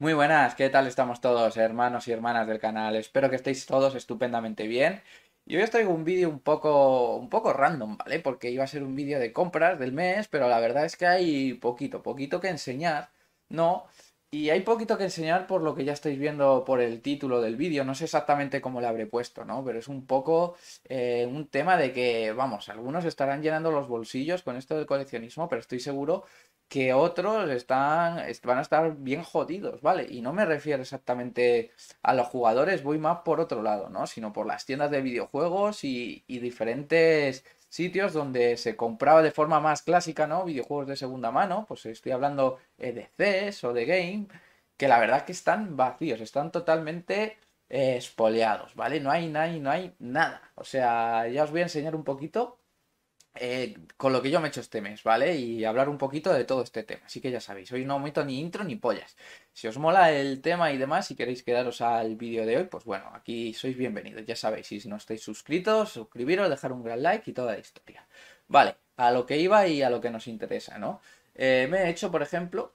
Muy buenas, ¿qué tal estamos todos, hermanos y hermanas del canal? Espero que estéis todos estupendamente bien. Y hoy os traigo un vídeo un poco, un poco random, ¿vale? Porque iba a ser un vídeo de compras del mes, pero la verdad es que hay poquito, poquito que enseñar, ¿no? Y hay poquito que enseñar por lo que ya estáis viendo por el título del vídeo. No sé exactamente cómo le habré puesto, ¿no? Pero es un poco eh, un tema de que, vamos, algunos estarán llenando los bolsillos con esto del coleccionismo, pero estoy seguro que otros están, van a estar bien jodidos, ¿vale? Y no me refiero exactamente a los jugadores, voy más por otro lado, ¿no? Sino por las tiendas de videojuegos y, diferentes sitios donde se compraba de forma más clásica, ¿no? Videojuegos de segunda mano, pues estoy hablando eh, de CES o de Game, que la verdad es que están vacíos, están totalmente eh, espoleados, ¿vale? No hay, no hay nada. O sea, ya os voy a enseñar un poquito eh, con lo que yo me he hecho este mes, ¿vale? Y hablar un poquito de todo este tema. Así que ya sabéis, hoy no meto ni intro ni pollas. Si os mola el tema y demás, si queréis quedaros al vídeo de hoy, pues bueno, aquí sois bienvenidos. Ya sabéis, si no estáis suscritos, suscribiros, dejar un gran like y toda la historia. Vale, a lo que iba y a lo que nos interesa, ¿no? Eh, me he hecho, por ejemplo,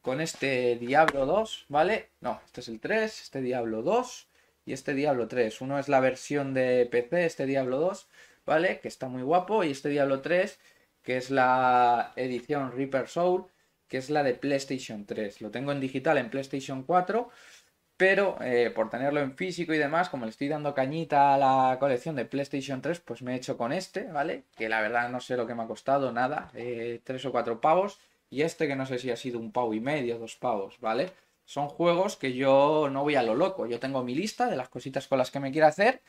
con este Diablo 2, ¿vale? No, este es el 3, este Diablo 2 y este Diablo 3. Uno es la versión de PC, este Diablo 2 ¿vale? Que está muy guapo. Y este Diablo 3, que es la edición Reaper Soul, que es la de PlayStation 3. Lo tengo en digital en PlayStation 4, pero eh, por tenerlo en físico y demás, como le estoy dando cañita a la colección de PlayStation 3, pues me he hecho con este, ¿vale? Que la verdad no sé lo que me ha costado, nada, eh, tres o cuatro pavos. Y este que no sé si ha sido un pavo y medio, dos pavos, ¿vale? Son juegos que yo no voy a lo loco. Yo tengo mi lista de las cositas con las que me quiero hacer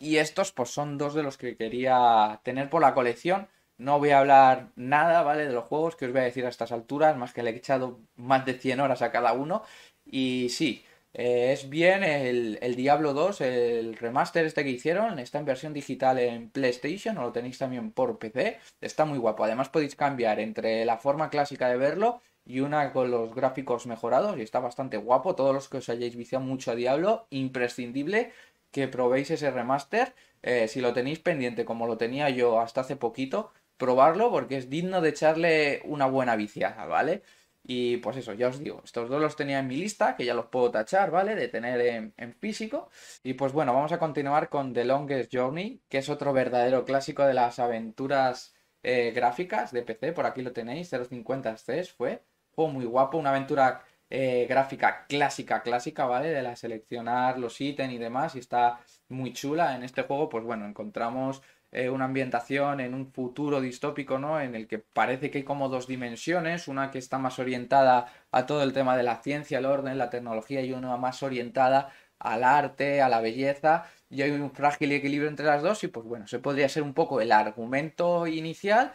y estos pues son dos de los que quería tener por la colección. No voy a hablar nada, ¿vale? De los juegos que os voy a decir a estas alturas, más que le he echado más de 100 horas a cada uno. Y sí, eh, es bien el, Diablo 2, el remaster este que hicieron, está en versión digital en PlayStation, o lo tenéis también por PC, está muy guapo. Además podéis cambiar entre la forma clásica de verlo y una con los gráficos mejorados y está bastante guapo. Todos los que os hayáis viciado mucho a Diablo, imprescindible que probéis ese remaster. Eh, si lo tenéis pendiente, como lo tenía yo hasta hace poquito, probarlo porque es digno de echarle una buena viciada, ¿vale? Y pues eso, ya os digo, estos dos los tenía en mi lista, que ya los puedo tachar, ¿vale? De tener en, físico. Y pues bueno, vamos a continuar con The Longest Journey, que es otro verdadero clásico de las aventuras eh, gráficas de PC. Por aquí lo tenéis, 050 es fue. muy guapo, una aventura eh, gráfica clásica, clásica, ¿vale? De la seleccionar los ítems y demás, y está muy chula. En este juego, pues bueno, encontramos eh, una ambientación en un futuro distópico, ¿no? En el que parece que hay como dos dimensiones, una que está más orientada a todo el tema de la ciencia, el orden, la tecnología, y una más orientada al arte, a la belleza, y hay un frágil equilibrio entre las dos, y pues bueno, se podría ser un poco el argumento inicial,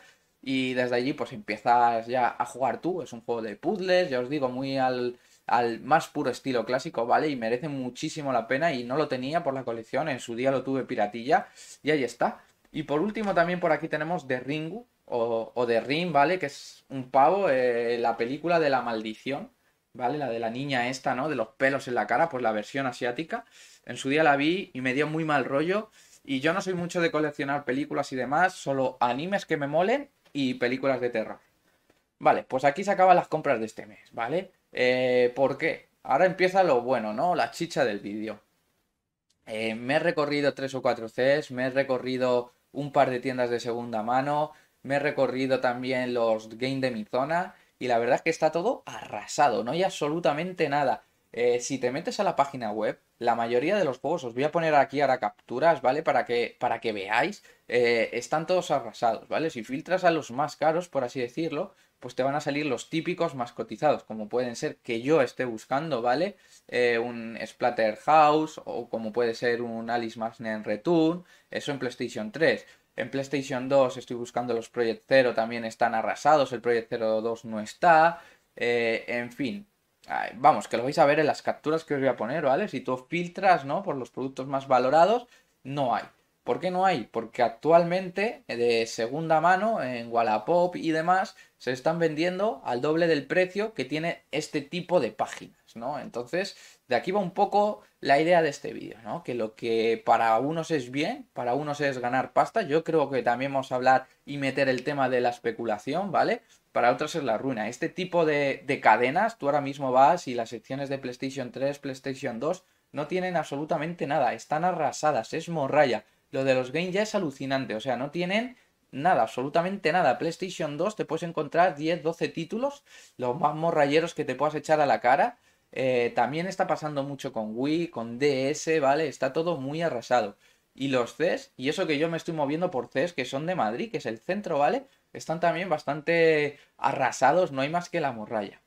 y desde allí pues empiezas ya a jugar tú. Es un juego de puzzles, ya os digo, muy al, más puro estilo clásico, ¿vale? Y merece muchísimo la pena y no lo tenía por la colección, en su día lo tuve piratilla y ahí está. Y por último también por aquí tenemos The Ringu o, o The Ring, ¿vale? Que es un pavo, eh, la película de la maldición, ¿vale? La de la niña esta, ¿no? De los pelos en la cara, pues la versión asiática. En su día la vi y me dio muy mal rollo. Y yo no soy mucho de coleccionar películas y demás, solo animes que me molen y películas de terror. Vale, pues aquí se acaban las compras de este mes, ¿vale? Eh, ¿Por qué? Ahora empieza lo bueno, ¿no? La chicha del vídeo. Eh, me he recorrido tres o cuatro Cs, me he recorrido un par de tiendas de segunda mano, me he recorrido también los game de mi zona y la verdad es que está todo arrasado, no hay absolutamente nada. Eh, si te metes a la página web, la mayoría de los juegos, os voy a poner aquí ahora capturas, ¿vale? Para que, para que veáis, eh, están todos arrasados, ¿vale? Si filtras a los más caros, por así decirlo, pues te van a salir los típicos más cotizados, como pueden ser que yo esté buscando, ¿vale? Eh, un Splatterhouse, o como puede ser un Alice Magnet Return, eso en PlayStation 3. En PlayStation 2 estoy buscando los Project Zero, también están arrasados, el Project Zero 2 no está, eh, en fin, vamos, que lo vais a ver en las capturas que os voy a poner, ¿vale? Si tú filtras, ¿no? Por los productos más valorados, no hay. ¿Por qué no hay? Porque actualmente eh, de segunda mano en Wallapop y demás se están vendiendo al doble del precio que tiene este tipo de páginas, ¿no? Entonces, de aquí va un poco la idea de este vídeo, ¿no? Que lo que para unos es bien, para unos es ganar pasta, yo creo que también vamos a hablar y meter el tema de la especulación, ¿vale? para otros es la ruina. Este tipo de, de cadenas, tú ahora mismo vas y las secciones de PlayStation 3, PlayStation 2, no tienen absolutamente nada, están arrasadas, es morralla. Lo de los games ya es alucinante, o sea, no tienen nada, absolutamente nada. PlayStation 2 te puedes encontrar 10, 12 títulos, los más morralleros que te puedas echar a la cara. Eh, también está pasando mucho con Wii, con DS, ¿vale? Está todo muy arrasado. Y los CES, y eso que yo me estoy moviendo por CES, que son de Madrid, que es el centro, ¿vale? están también bastante arrasados, no hay más que la morralla.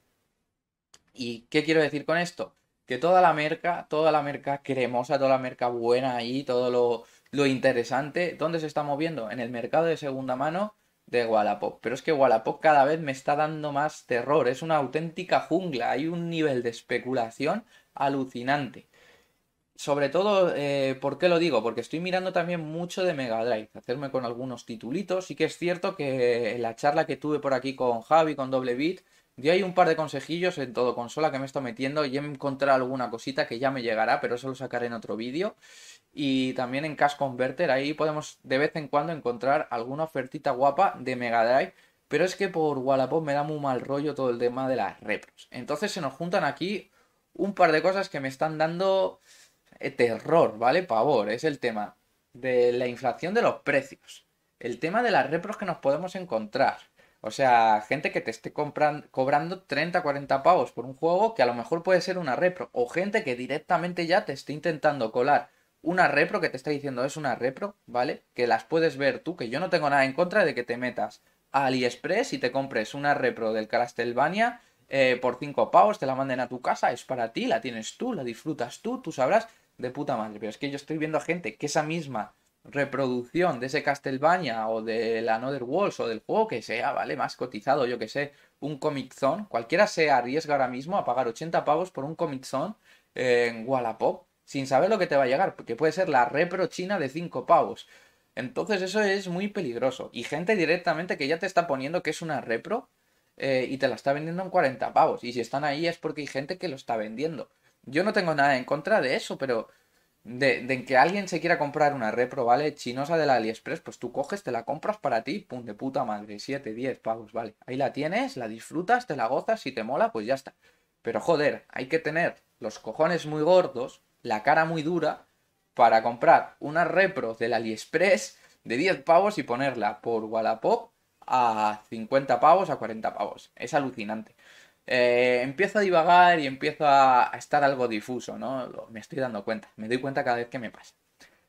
¿Y qué quiero decir con esto? Que toda la merca, toda la merca cremosa, toda la merca buena ahí, todo lo, interesante, ¿dónde se está moviendo? En el mercado de segunda mano de Wallapop. Pero es que Wallapop cada vez me está dando más terror, es una auténtica jungla, hay un nivel de especulación alucinante sobre todo, eh, ¿por qué lo digo? Porque estoy mirando también mucho de Mega Drive, hacerme con algunos titulitos. Y que es cierto que en la charla que tuve por aquí con Javi, con Doble Beat, dio ahí un par de consejillos en todo consola que me estoy metiendo y he encontrado alguna cosita que ya me llegará, pero eso lo sacaré en otro vídeo. Y también en Cash Converter, ahí podemos de vez en cuando encontrar alguna ofertita guapa de Mega Drive. Pero es que por Wallapop me da muy mal rollo todo el tema de las repros. Entonces se nos juntan aquí un par de cosas que me están dando eh, terror, ¿vale? Pavor, es el tema de la inflación de los precios, el tema de las repros que nos podemos encontrar. O sea, gente que te esté comprando, cobrando 30, 40 pavos por un juego que a lo mejor puede ser una repro. O gente que directamente ya te esté intentando colar una repro que te está diciendo es una repro, ¿vale? Que las puedes ver tú, que yo no tengo nada en contra de que te metas a AliExpress y te compres una repro del Carastelvania eh, por 5 pavos, te la manden a tu casa, es para ti, la tienes tú, la disfrutas tú, tú sabrás de puta madre, pero es que yo estoy viendo a gente que esa misma reproducción de ese Castlevania o de la Another Walls o del juego que sea, ¿vale? Más cotizado, yo que sé, un Comic Zone, cualquiera se arriesga ahora mismo a pagar 80 pavos por un Comic Zone en Wallapop sin saber lo que te va a llegar, porque puede ser la repro china de 5 pavos. Entonces eso es muy peligroso. Y gente directamente que ya te está poniendo que es una repro eh, y te la está vendiendo en 40 pavos. Y si están ahí es porque hay gente que lo está vendiendo. Yo no tengo nada en contra de eso, pero de, que alguien se quiera comprar una repro, ¿vale? Chinosa de la AliExpress, pues tú coges, te la compras para ti, pum, de puta madre, 7, 10 pavos, ¿vale? Ahí la tienes, la disfrutas, te la gozas, si te mola, pues ya está. Pero joder, hay que tener los cojones muy gordos, la cara muy dura, para comprar una repro del AliExpress de 10 pavos y ponerla por Wallapop a 50 pavos, a 40 pavos. Es alucinante. Eh, empiezo a divagar y empiezo a estar algo difuso, ¿no? Me estoy dando cuenta, me doy cuenta cada vez que me pasa.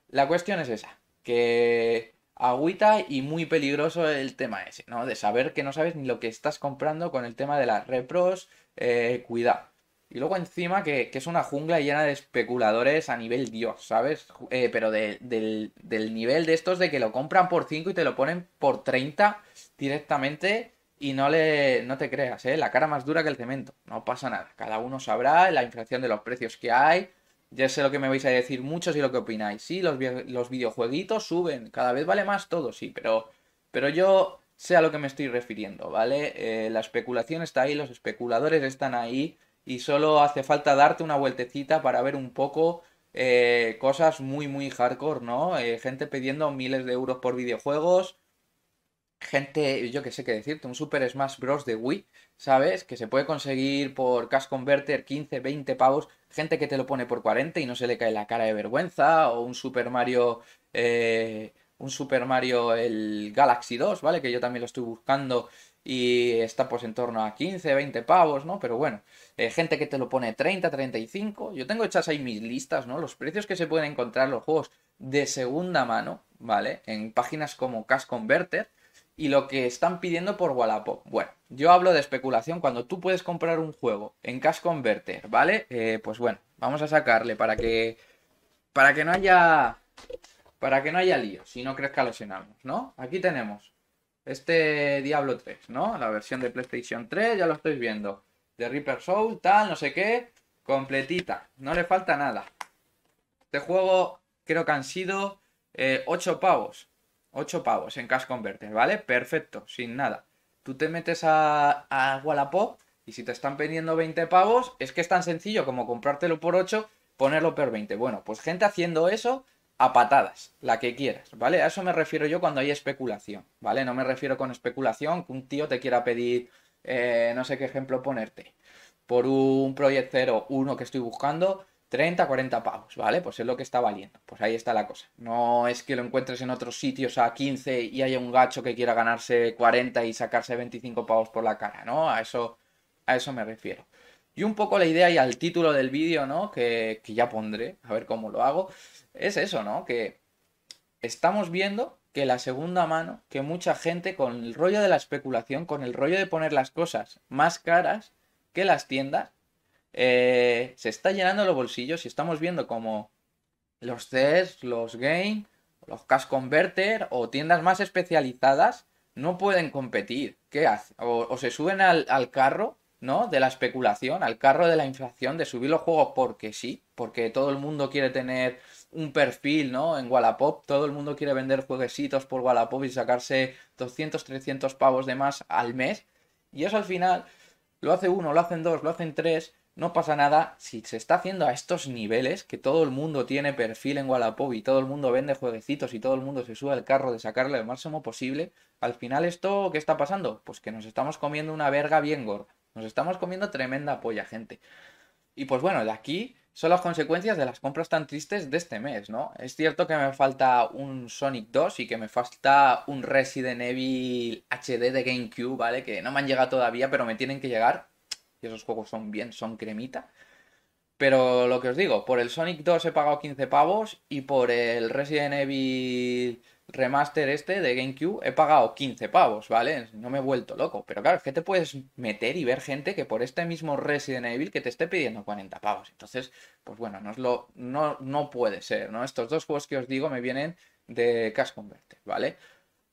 La cuestión es esa, que agüita y muy peligroso el tema ese, ¿no? De saber que no sabes ni lo que estás comprando con el tema de las repros, eh, cuidado. Y luego encima que, es una jungla llena de especuladores a nivel Dios, ¿sabes? Eh, pero del, del, nivel de estos de que lo compran por 5 y te lo ponen por 30 directamente y no, le, no te creas, ¿eh? la cara más dura que el cemento. No pasa nada. Cada uno sabrá la inflación de los precios que hay. Ya sé lo que me vais a decir muchos y lo que opináis. Sí, los, los videojueguitos suben. Cada vez vale más todo, sí. Pero, pero yo sé a lo que me estoy refiriendo, ¿vale? Eh, la especulación está ahí, los especuladores están ahí. Y solo hace falta darte una vueltecita para ver un poco eh, cosas muy, muy hardcore, ¿no? Eh, gente pidiendo miles de euros por videojuegos gente, yo que sé qué decirte, un Super Smash Bros. de Wii, ¿sabes? Que se puede conseguir por Cash Converter 15, 20 pavos, gente que te lo pone por 40 y no se le cae la cara de vergüenza, o un Super Mario, eh, un Super Mario el Galaxy 2, ¿vale? Que yo también lo estoy buscando y está pues en torno a 15, 20 pavos, ¿no? Pero bueno, eh, gente que te lo pone 30, 35, yo tengo hechas ahí mis listas, ¿no? Los precios que se pueden encontrar los juegos de segunda mano, ¿vale? En páginas como Cash Converter, y lo que están pidiendo por Wallapop. Bueno, yo hablo de especulación cuando tú puedes comprar un juego en Cash Converter, ¿vale? Eh, pues bueno, vamos a sacarle para que. Para que no haya. Para que no haya lío, si no crezca que ¿no? Aquí tenemos este Diablo 3, ¿no? La versión de PlayStation 3, ya lo estáis viendo. De Reaper Soul, tal, no sé qué. Completita, no le falta nada. Este juego creo que han sido 8 eh, pavos. 8 pavos en Cash Converter, ¿vale? Perfecto, sin nada. Tú te metes a, a Wallapop y si te están pidiendo 20 pavos, es que es tan sencillo como comprártelo por 8, ponerlo por 20. Bueno, pues gente haciendo eso a patadas, la que quieras, ¿vale? A eso me refiero yo cuando hay especulación, ¿vale? No me refiero con especulación que un tío te quiera pedir, eh, no sé qué ejemplo ponerte, por un Project uno que estoy buscando, 30, 40 pavos, ¿vale? Pues es lo que está valiendo. Pues ahí está la cosa. No es que lo encuentres en otros sitios a 15 y haya un gacho que quiera ganarse 40 y sacarse 25 pavos por la cara, ¿no? A eso, a eso me refiero. Y un poco la idea y al título del vídeo, ¿no? Que, que ya pondré, a ver cómo lo hago. Es eso, ¿no? Que estamos viendo que la segunda mano, que mucha gente con el rollo de la especulación, con el rollo de poner las cosas más caras que las tiendas, eh, se está llenando los bolsillos y estamos viendo como los CES, los Game, los Cash Converter o tiendas más especializadas no pueden competir. ¿Qué hacen? O, se suben al, carro, ¿no? De la especulación, al carro de la inflación, de subir los juegos porque sí, porque todo el mundo quiere tener un perfil, ¿no? En Wallapop, todo el mundo quiere vender jueguecitos por Wallapop y sacarse 200, 300 pavos de más al mes. Y eso al final lo hace uno, lo hacen dos, lo hacen tres no pasa nada si se está haciendo a estos niveles, que todo el mundo tiene perfil en Wallapop y todo el mundo vende jueguecitos y todo el mundo se sube al carro de sacarle el máximo posible. Al final, ¿esto qué está pasando? Pues que nos estamos comiendo una verga bien gorda. Nos estamos comiendo tremenda polla, gente. Y pues bueno, de aquí son las consecuencias de las compras tan tristes de este mes, ¿no? Es cierto que me falta un Sonic 2 y que me falta un Resident Evil HD de GameCube, ¿vale? Que no me han llegado todavía, pero me tienen que llegar y esos juegos son bien, son cremita. Pero lo que os digo, por el Sonic 2 he pagado 15 pavos y por el Resident Evil remaster este de GameCube he pagado 15 pavos, ¿vale? No me he vuelto loco. Pero claro, es que te puedes meter y ver gente que por este mismo Resident Evil que te esté pidiendo 40 pavos. Entonces, pues bueno, no, no, no puede ser, ¿no? Estos dos juegos que os digo me vienen de Cash Converter, ¿vale?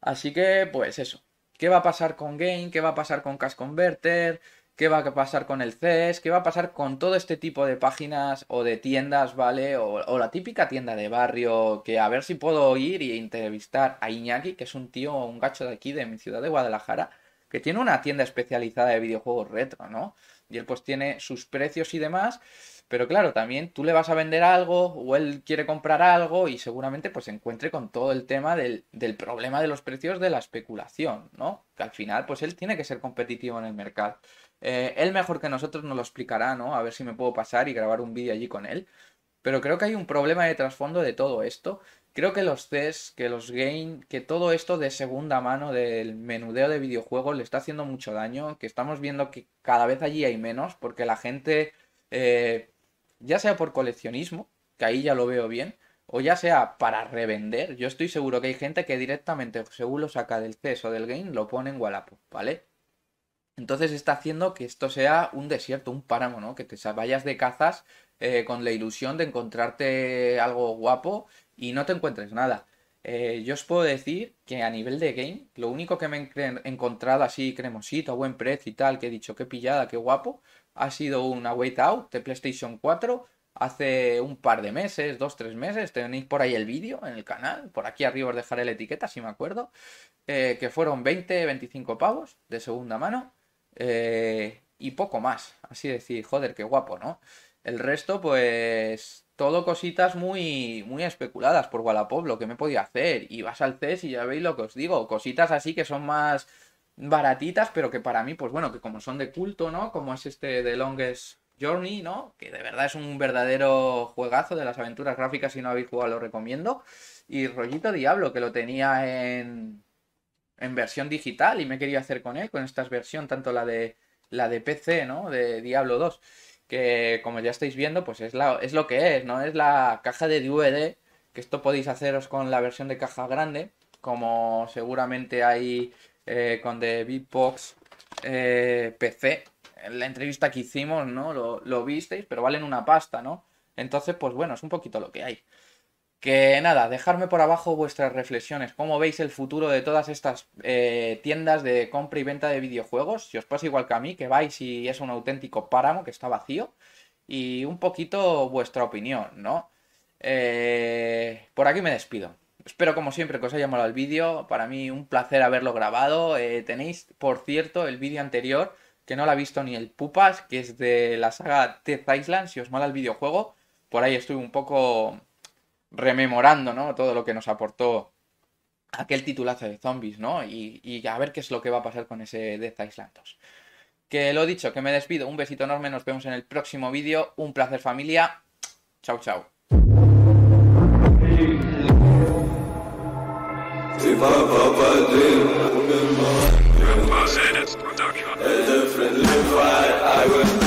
Así que, pues eso. ¿Qué va a pasar con Game? ¿Qué va a pasar con Cash Converter? qué va a pasar con el CES, qué va a pasar con todo este tipo de páginas o de tiendas, ¿vale? O, la típica tienda de barrio que a ver si puedo ir y entrevistar a Iñaki, que es un tío, un gacho de aquí, de mi ciudad de Guadalajara, que tiene una tienda especializada de videojuegos retro, ¿no? Y él pues tiene sus precios y demás. Pero claro, también tú le vas a vender algo o él quiere comprar algo y seguramente pues se encuentre con todo el tema del, problema de los precios de la especulación, ¿no? Que al final pues él tiene que ser competitivo en el mercado. Eh, él mejor que nosotros nos lo explicará, ¿no? A ver si me puedo pasar y grabar un vídeo allí con él. Pero creo que hay un problema de trasfondo de todo esto. Creo que los CES, que los Game, que todo esto de segunda mano del menudeo de videojuegos le está haciendo mucho daño, que estamos viendo que cada vez allí hay menos porque la gente... Eh, ya sea por coleccionismo, que ahí ya lo veo bien, o ya sea para revender. Yo estoy seguro que hay gente que directamente, según lo saca del CES o del game, lo pone en Wallapop, ¿vale? Entonces está haciendo que esto sea un desierto, un páramo, ¿no? Que te vayas de cazas eh, con la ilusión de encontrarte algo guapo y no te encuentres nada. Eh, yo os puedo decir que a nivel de game, lo único que me he encontrado así cremosito, a buen precio y tal, que he dicho qué pillada, qué guapo, ha sido una Wait Out de PlayStation 4 hace un par de meses, dos, tres meses. Tenéis por ahí el vídeo en el canal. Por aquí arriba os dejaré la etiqueta, si me acuerdo. Eh, que fueron 20, 25 pavos de segunda mano. Eh, y poco más. Así decir, joder, qué guapo, ¿no? El resto, pues. Todo cositas muy, muy especuladas por Wallapop, lo que me podía hacer. Y vas al CES y ya veis lo que os digo. Cositas así que son más baratitas, pero que para mí, pues bueno, que como son de culto, ¿no? Como es este The Longest Journey, ¿no? Que de verdad es un verdadero juegazo de las aventuras gráficas, si no habéis jugado lo recomiendo. Y Rollito Diablo, que lo tenía en, en versión digital y me quería hacer con él, con esta versión, tanto la de, la de PC, ¿no? De Diablo 2, que como ya estáis viendo, pues es, la, es lo que es, ¿no? Es la caja de DVD, que esto podéis haceros con la versión de caja grande, como seguramente hay eh, con The Beatbox eh, PC. la entrevista que hicimos, ¿no? Lo, visteis, pero valen una pasta, ¿no? Entonces, pues bueno, es un poquito lo que hay. Que nada, dejadme por abajo vuestras reflexiones. ¿Cómo veis el futuro de todas estas eh, tiendas de compra y venta de videojuegos? Si os pasa igual que a mí, que vais y es un auténtico páramo que está vacío. Y un poquito vuestra opinión, ¿no? por aquí me despido. Espero como siempre que os haya molado el vídeo. Para mí un placer haberlo grabado. Eh, tenéis, por cierto, el vídeo anterior que no lo ha visto ni el Pupas, que es de la saga Death Island. Si os mola el videojuego, por ahí estoy un poco rememorando, ¿no? Todo lo que nos aportó aquel titulazo de zombies, ¿no? Y, y a ver qué es lo que va a pasar con ese Death Island 2. Que lo dicho, que me despido. Un besito enorme. Nos vemos en el próximo vídeo. Un placer familia. Chao, chao. Papa Dil, a Friendly Fire, I will.